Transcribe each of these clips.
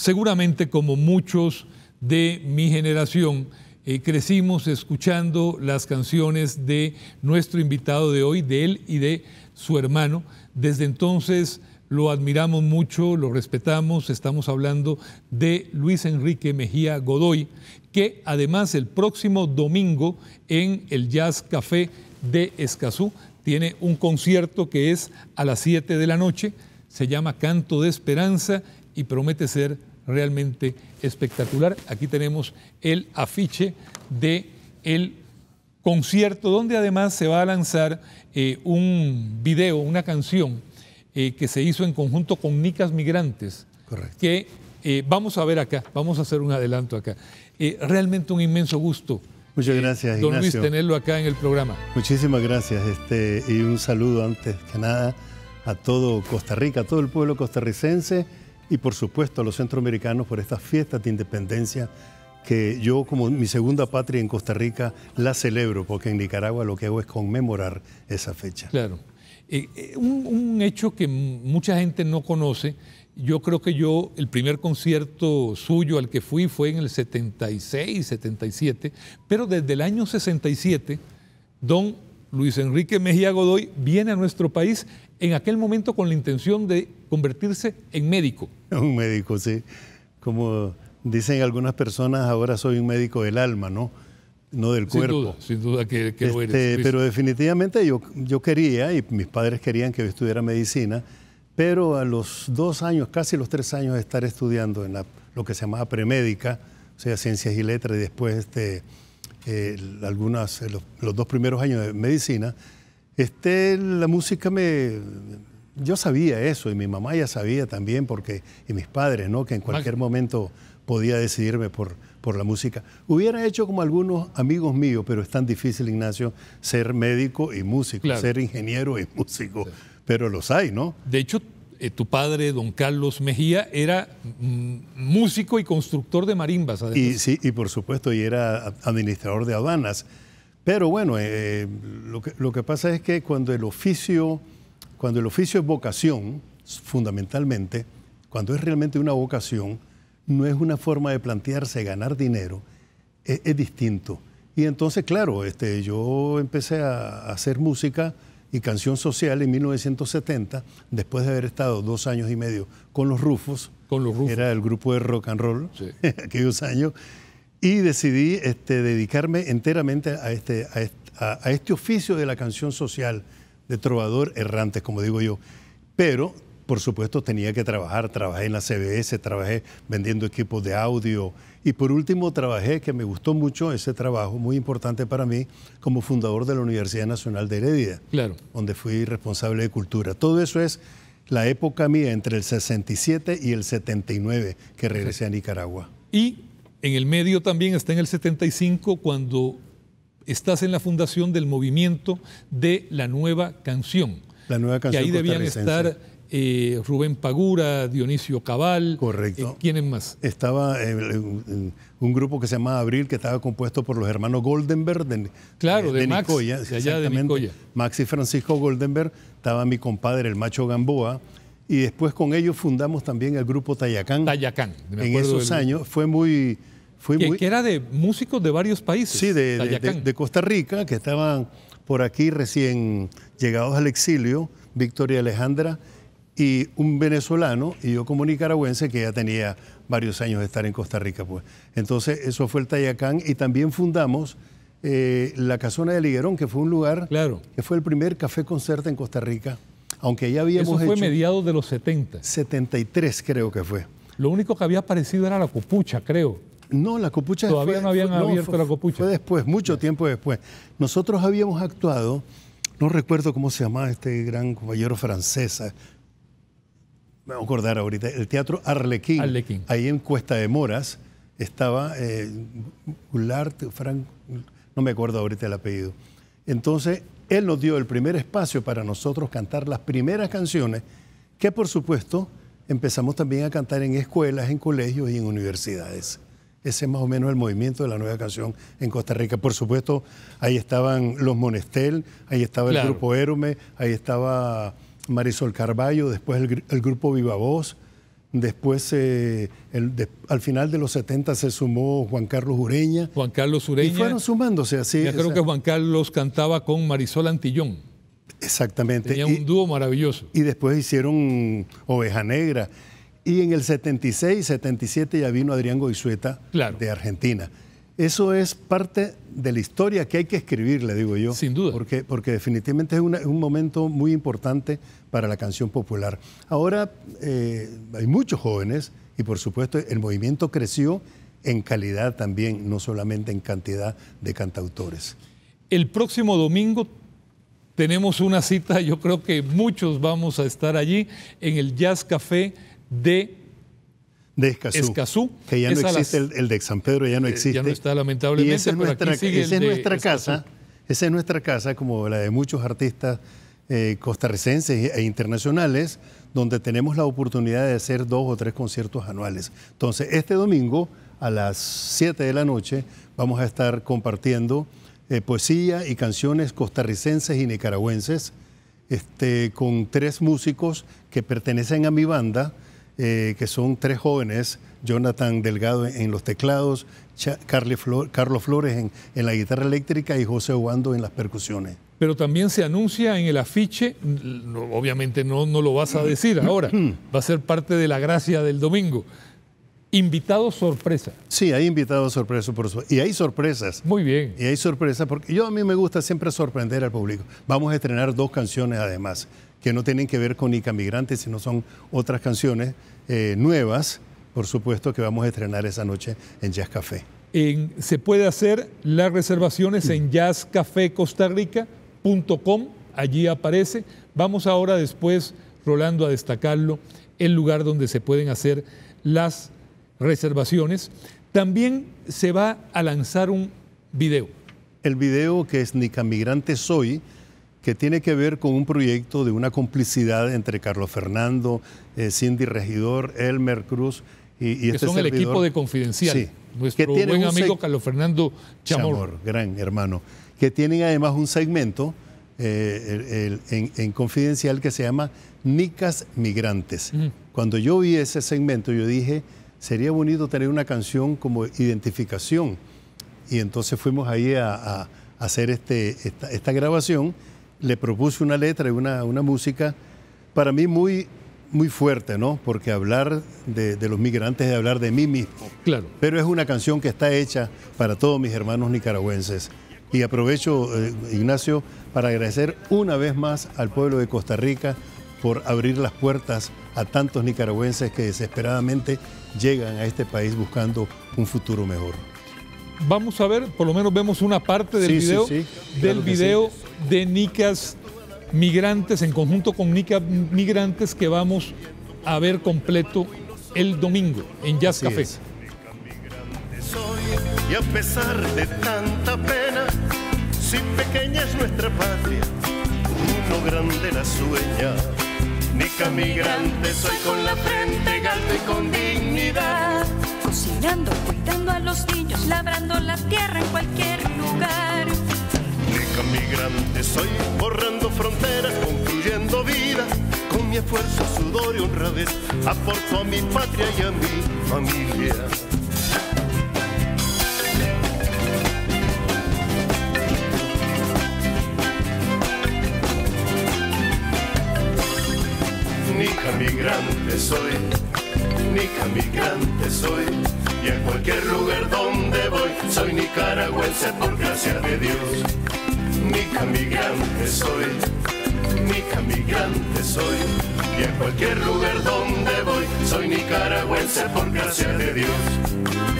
seguramente como muchos de mi generación, eh, crecimos escuchando las canciones de nuestro invitado de hoy, de él y de su hermano. Desde entonces lo admiramos mucho, lo respetamos. Estamos hablando de Luis Enrique Mejía Godoy, que además el próximo domingo en el Jazz Café de Escazú tiene un concierto que es a las 7 de la noche, se llama Canto de Esperanza y promete ser realmente espectacular. Aquí tenemos el afiche de el concierto donde además se va a lanzar eh, un video, una canción eh, que se hizo en conjunto con Nicas Migrantes, Correcto. que eh, vamos a ver acá, vamos a hacer un adelanto acá. realmente un inmenso gusto. Muchas gracias, don Luis, tenerlo acá en el programa. Muchísimas gracias este, y un saludo antes que nada a todo Costa Rica, a todo el pueblo costarricense y por supuesto a los centroamericanos por estas fiestas de independencia que yo como mi segunda patria en Costa Rica la celebro, porque en Nicaragua lo que hago es conmemorar esa fecha. Claro. Eh, eh, un, hecho que mucha gente no conoce, yo creo que yo, el primer concierto suyo al que fui fue en el 76, 77, pero desde el año 67, don Luis Enrique Mejía Godoy viene a nuestro país en aquel momento con la intención de convertirse en médico. Un médico, sí. Como dicen algunas personas, ahora soy un médico del alma, ¿no? No del cuerpo. Duda, sin duda que, lo eres. Este, pero definitivamente yo, yo quería, y mis padres querían que yo estudiara medicina, pero a los dos años, casi los tres años de estar estudiando en lo que se llamaba premédica, o sea, ciencias y letras, y después este, algunas, eh, los, dos primeros años de medicina, este, la música me... Yo sabía eso y mi mamá ya sabía también porque, y mis padres, ¿no? Que en cualquier momento podía decidirme por, por la música. Hubiera hecho como algunos amigos míos, pero es tan difícil, Ignacio, ser médico y músico, ser ingeniero y músico. Pero los hay, ¿no? De hecho, eh, tu padre, don Carlos Mejía, era mm, músico y constructor de marimbas. Además. Y, sí, y por supuesto, y era administrador de aduanas. Pero bueno, eh, lo, que, pasa es que cuando el oficio, cuando el oficio es vocación, fundamentalmente, cuando es realmente una vocación, no es una forma de plantearse ganar dinero, e-, es, distinto. Y entonces, claro, este, yo empecé a hacer música y Canción Social en 1970, después de haber estado dos años y medio con los Rufos, con los Rufos. era el grupo de rock and roll aquellos años, y decidí este, dedicarme enteramente a este, a, este oficio de la canción social, de trovador errantes, como digo yo. Pero por supuesto tenía que trabajar, trabajé en la CBS, trabajé vendiendo equipos de audio y por último trabajé, que me gustó mucho ese trabajo, muy importante para mí, como fundador de la Universidad Nacional de Heredia, claro. donde fui responsable de cultura. Todo eso es la época mía entre el 67 y el 79 que regresé a Nicaragua. Y en el medio también está en el 75 cuando estás en la fundación del movimiento de la nueva canción. La nueva canción. y ahí debían estar eh, Rubén Pagura, Dionisio Cabal. Eh, Correcto. ¿Quiénes más? Estaba eh, un grupo que se llamaba Abril, que estaba compuesto por los hermanos Goldenberg de, claro, de, Max, Nicoya. Max y Francisco Goldenberg, estaba mi compadre, el macho Gamboa. Y después con ellos fundamos también el grupo Tayacán. Tayacán, En esos años fue muy... Fue que, muy... era de músicos de varios países. Sí, de Costa Rica, que estaban por aquí recién llegados al exilio, Victoria Alejandra y un venezolano y yo como nicaragüense que ya tenía varios años de estar en Costa Rica. Pues. Entonces eso fue el Tayacán y también fundamos eh, la Casona de Liguerón, que fue un lugar claro. que fue el primer café concerto en Costa Rica, aunque ya habíamos Eso fue mediado mediados de los 70. 73 creo que fue. Lo único que había aparecido era la copucha, creo. No, la copucha Todavía no habían abierto la copucha. Fue después, mucho tiempo después. Nosotros habíamos actuado, no recuerdo cómo se llamaba este gran caballero francés, me voy a acordar ahorita, el Teatro Arlequín, ahí en Cuesta de Moras, estaba eh, Goulart, Frank, no me acuerdo ahorita el apellido. Entonces, él nos dio el primer espacio para nosotros cantar las primeras canciones, que por supuesto empezamos también a cantar en escuelas, en colegios y en universidades. Ese es más o menos el movimiento de la nueva canción en Costa Rica. Por supuesto, ahí estaban los Monestel, ahí estaba el grupo Hérome, ahí estaba Marisol Carballo, después el, grupo Viva Voz, después eh, al final de los 70 se sumó Juan Carlos Ureña. Juan Carlos Ureña. Y fueron sumándose así. Ya creo que Juan Carlos cantaba con Marisol Antillón. Exactamente. Tenía un dúo maravilloso. Y después hicieron Oveja Negra. Y en el 76, 77 ya vino Adrián Goizueta de Argentina. Eso es parte de la historia que hay que escribir, le digo yo. Sin duda. Porque, porque definitivamente es, un momento muy importante para la canción popular. Ahora eh, hay muchos jóvenes y por supuesto el movimiento creció en calidad también, no solamente en cantidad de cantautores. El próximo domingo tenemos una cita, yo creo que muchos vamos a estar allí en el Jazz Café de de Escazú. Escazú que ya no existe, el, de San Pedro ya no eh, existe. está, lamentablemente. Y esa es nuestra, casa, es nuestra casa, como la de muchos artistas eh, costarricenses e internacionales, donde tenemos la oportunidad de hacer dos o tres conciertos anuales. Entonces, este domingo a las 7 de la noche vamos a estar compartiendo eh, poesía y canciones costarricenses y nicaragüenses este, con tres músicos que pertenecen a mi banda eh, que son tres jóvenes, Jonathan Delgado en los teclados, Carlos Flores en, la guitarra eléctrica y José Obando en las percusiones. Pero también se anuncia en el afiche, obviamente no lo vas a decir ahora, va a ser parte de la gracia del domingo. Invitado sorpresa. Sí, hay invitados sorpresa, por supuesto. Y hay sorpresas. Muy bien. Y hay sorpresas, porque yo a mí me gusta siempre sorprender al público. Vamos a estrenar dos canciones además, que no tienen que ver con Ica Migrante, sino son otras canciones eh, nuevas, por supuesto, que vamos a estrenar esa noche en Jazz Café. se puede hacer las reservaciones en mm. jazzcafecostarrica.com, allí aparece. Vamos ahora después, Rolando, a destacarlo, el lugar donde se pueden hacer las reservaciones, también se va a lanzar un video. El video que es Nica Soy, que tiene que ver con un proyecto de una complicidad entre Carlos Fernando, eh, Cindy Regidor, Elmer Cruz y, y que este son el equipo de Confidencial. Sí. Nuestro un buen amigo Carlos Fernando Chamor. Gran hermano. Que tienen además un segmento eh, en, Confidencial que se llama Nicas Migrantes. Cuando yo vi ese segmento, yo dije sería bonito tener una canción como identificación. Y entonces fuimos ahí a, hacer este, esta, grabación. Le propuse una letra y una, música para mí muy, muy fuerte, ¿no? Porque hablar de, los migrantes es hablar de mí mismo. Claro. Pero es una canción que está hecha para todos mis hermanos nicaragüenses. Y aprovecho, eh, Ignacio, para agradecer una vez más al pueblo de Costa Rica por abrir las puertas a tantos nicaragüenses que desesperadamente llegan a este país buscando un futuro mejor. Vamos a ver, por lo menos vemos una parte del video, del video de Nicas Migrantes, en conjunto con Nicas Migrantes, que vamos a ver completo el domingo en Jazz Café. Y a pesar de tanta pena, si pequeña es nuestra patria, uno grande la sueña vasca migrante, soy con la frente grande y con dignidad. Cocinando, cuidando a los niños, labrando la tierra en cualquier lugar. Rica migrante, soy borrando fronteras, concluyendo vida. Con mi esfuerzo, sudor y honradez, aporto a mi patria y a mi familia. migrante soy, Mica migrante soy, y en cualquier lugar donde voy soy nicaragüense por gracia de Dios. Mica migrante soy, Mica migrante soy, y en cualquier lugar donde voy soy nicaragüense por gracia de Dios.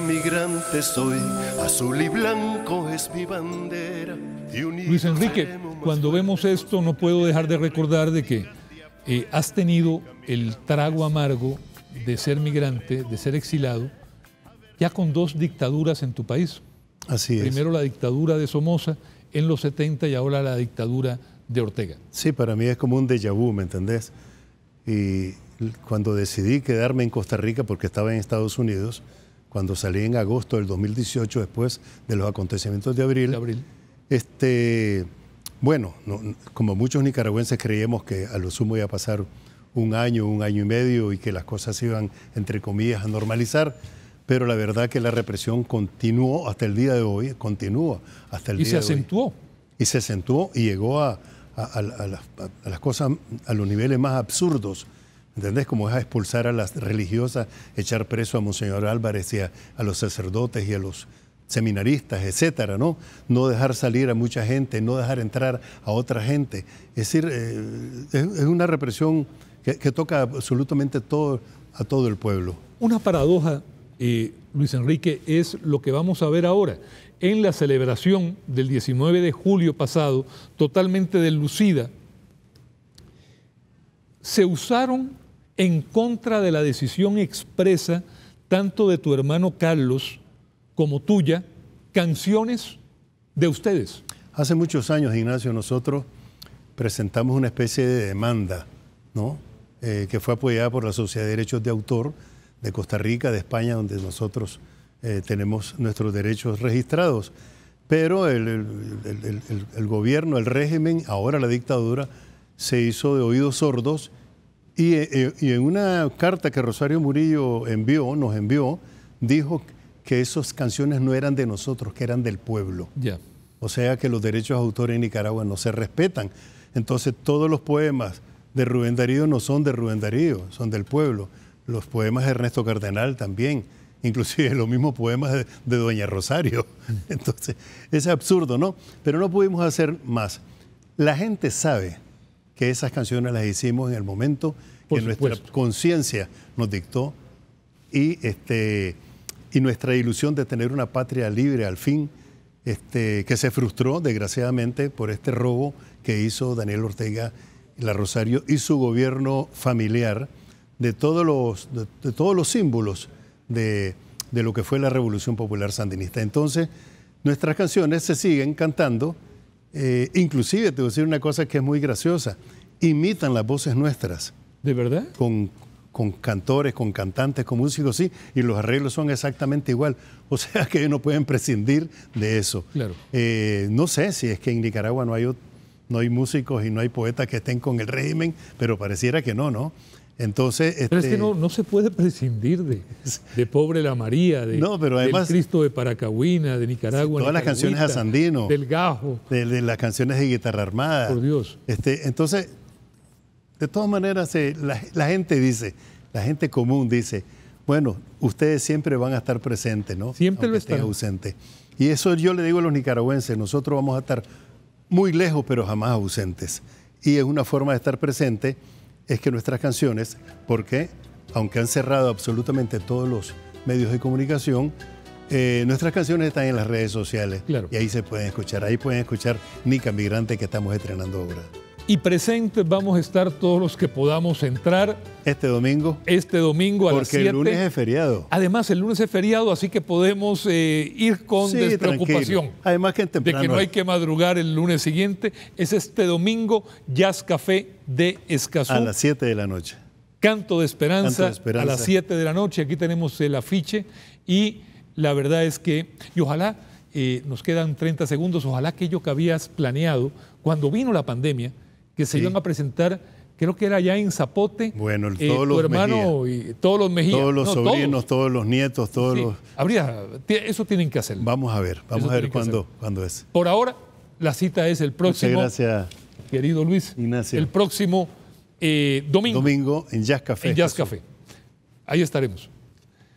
migrante soy, azul y blanco es mi bandera. Luis Enrique, cuando vemos esto no puedo dejar de recordar de que eh, has tenido el trago amargo de ser migrante, de ser exilado, ya con dos dictaduras en tu país. Así es. Primero la dictadura de Somoza en los 70 y ahora la dictadura de Ortega. Sí, para mí es como un déjà vu, ¿me entendés? Y cuando decidí quedarme en Costa Rica porque estaba en Estados Unidos, cuando salí en agosto del 2018, después de los acontecimientos de abril, Este, bueno, como muchos nicaragüenses creíamos que a lo sumo iba a pasar un año, un año y medio y que las cosas iban, entre comillas, a normalizar, pero la verdad que la represión continuó hasta el día de hoy, continúa hasta el día de hoy. Y se acentuó. Y se acentuó y llegó a las cosas, a los niveles más absurdos ¿Entendés? Como es a expulsar a las religiosas, echar preso a Monseñor Álvarez y a, los sacerdotes y a los seminaristas, etcétera, ¿no? No dejar salir a mucha gente, no dejar entrar a otra gente. Es decir, eh, es una represión que, toca absolutamente todo, a todo el pueblo. Una paradoja, eh, Luis Enrique, es lo que vamos a ver ahora. En la celebración del 19 de julio pasado, totalmente delucida, se usaron en contra de la decisión expresa tanto de tu hermano Carlos como tuya, canciones de ustedes. Hace muchos años, Ignacio, nosotros presentamos una especie de demanda, ¿no? Eh, que fue apoyada por la Sociedad de Derechos de Autor de Costa Rica, de España, donde nosotros eh, tenemos nuestros derechos registrados. Pero el gobierno, el régimen, ahora la dictadura, se hizo de oídos sordos eh, eh, y, en una carta que Rosario Murillo envió, nos envió, dijo que esas canciones no eran de nosotros, que eran del pueblo. O sea que los derechos de autor en Nicaragua no se respetan. Entonces todos los poemas de Rubén Darío no son de Rubén Darío, son del pueblo. Los poemas de Ernesto Cardenal también, inclusive los mismos poemas de Doña Rosario. Mm. Entonces es absurdo, ¿no? Pero no pudimos hacer más. La gente sabe que esas canciones las hicimos en el momento que nuestra conciencia nos dictó y, este, y nuestra ilusión de tener una patria libre al fin. Este, que se frustró desgraciadamente por este robo que hizo Daniel Ortega La Rosario y su gobierno familiar de todos los, todos los símbolos de, de, lo que fue la Revolución Popular Sandinista. Entonces, nuestras canciones se siguen cantando eh, inclusive, te voy a decir una cosa que es muy graciosa, imitan las voces nuestras. ¿De verdad? Con, con cantores, con cantantes, con músicos, sí, y los arreglos son exactamente igual. O sea que ellos no pueden prescindir de eso. Claro. Eh, no sé si es que en Nicaragua no hay, no hay músicos y no hay poetas que estén con el régimen, pero pareciera que no, ¿no? Entonces, pero este, no, se puede prescindir de, Pobre la María, de, del Cristo de Paracahuina, de Nicaragua. Todas las canciones a Sandino. Del Gajo. De, las canciones de guitarra armada. Por Dios. Este, entonces, de todas maneras, eh, la, gente dice, la gente común dice, bueno, ustedes siempre van a estar presentes, ¿no? Siempre lo están. ausentes. Y eso yo le digo a los nicaragüenses, nosotros vamos a estar muy lejos, pero jamás ausentes. Y es una forma de estar presente es que nuestras canciones, porque aunque han cerrado absolutamente todos los medios de comunicación, eh, nuestras canciones están en las redes sociales claro. y ahí se pueden escuchar. Ahí pueden escuchar Nica Migrante que estamos estrenando ahora y presentes vamos a estar todos los que podamos entrar. Este domingo. Este domingo a Porque las 7. el lunes es feriado. Además, el lunes es feriado, así que podemos eh, ir con sí, despreocupación. Además que temprano. De que no hay que madrugar el lunes siguiente. Es este domingo Jazz Café de Escazú. A las 7 de la noche. Canto de Esperanza, Canto a las 7 de la noche. Aquí tenemos el afiche y la verdad es que, y ojalá, eh, nos quedan 30 segundos, ojalá aquello que habías planeado cuando vino la pandemia, que se iban a presentar, creo que era ya en Zapote. Bueno, eh, todos los hermano y todos los Mejía. Todos los sobrinos, todos. los nietos, todos los. Habría, eso tienen que hacer. Vamos a ver, vamos a ver cuándo, cuándo es. Por ahora, la cita es el próximo. Muchas gracias. Querido Luis. Ignacio. El próximo eh, domingo. Domingo en Jazz Café. En Jazz Café. Ahí estaremos.